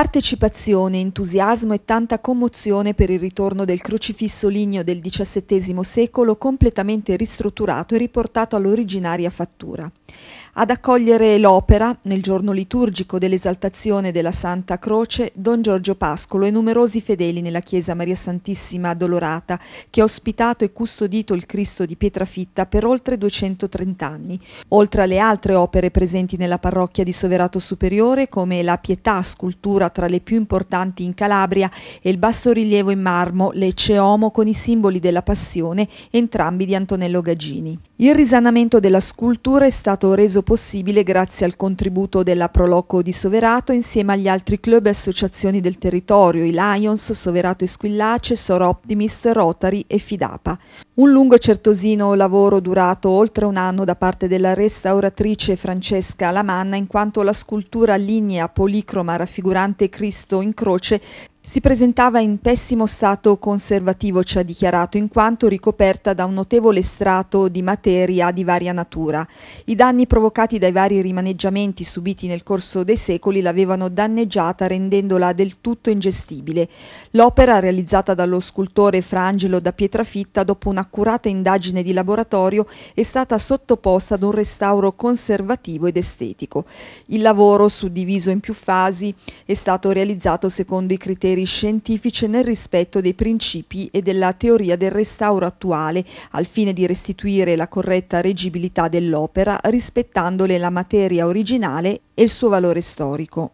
Partecipazione, entusiasmo e tanta commozione per il ritorno del crocifisso ligneo del XVII secolo completamente ristrutturato e riportato all'originaria fattura. Ad accogliere l'opera, nel giorno liturgico dell'esaltazione della Santa Croce, Don Giorgio Pascolo e numerosi fedeli nella chiesa Maria Santissima Addolorata, che ha ospitato e custodito il Cristo di Pietrafitta per oltre 230 anni, oltre alle altre opere presenti nella parrocchia di Soverato Superiore come la Pietà, scultura tra le più importanti in Calabria e il bassorilievo in marmo Lecce Homo con i simboli della passione, entrambi di Antonello Gagini. Il risanamento della scultura è stato reso possibile grazie al contributo della Proloco di Soverato insieme agli altri club e associazioni del territorio, i Lions, Soverato e Squillace, Sor Optimist, Rotary e Fidapa. Un lungo e certosino lavoro durato oltre un anno da parte della restauratrice Francesca Lamanna in quanto la scultura lignea policroma raffigurante Cristo in croce si presentava in pessimo stato conservativo, ci ha dichiarato, in quanto ricoperta da un notevole strato di materia di varia natura. I danni provocati dai vari rimaneggiamenti subiti nel corso dei secoli l'avevano danneggiata rendendola del tutto ingestibile. L'opera, realizzata dallo scultore Frangelo da Pietrafitta dopo un'accurata indagine di laboratorio, è stata sottoposta ad un restauro conservativo ed estetico. Il lavoro, suddiviso in più fasi, è stato realizzato secondo i criteri pareri scientifici nel rispetto dei principi e della teoria del restauro attuale, al fine di restituire la corretta regibilità dell'opera rispettandole la materia originale e il suo valore storico.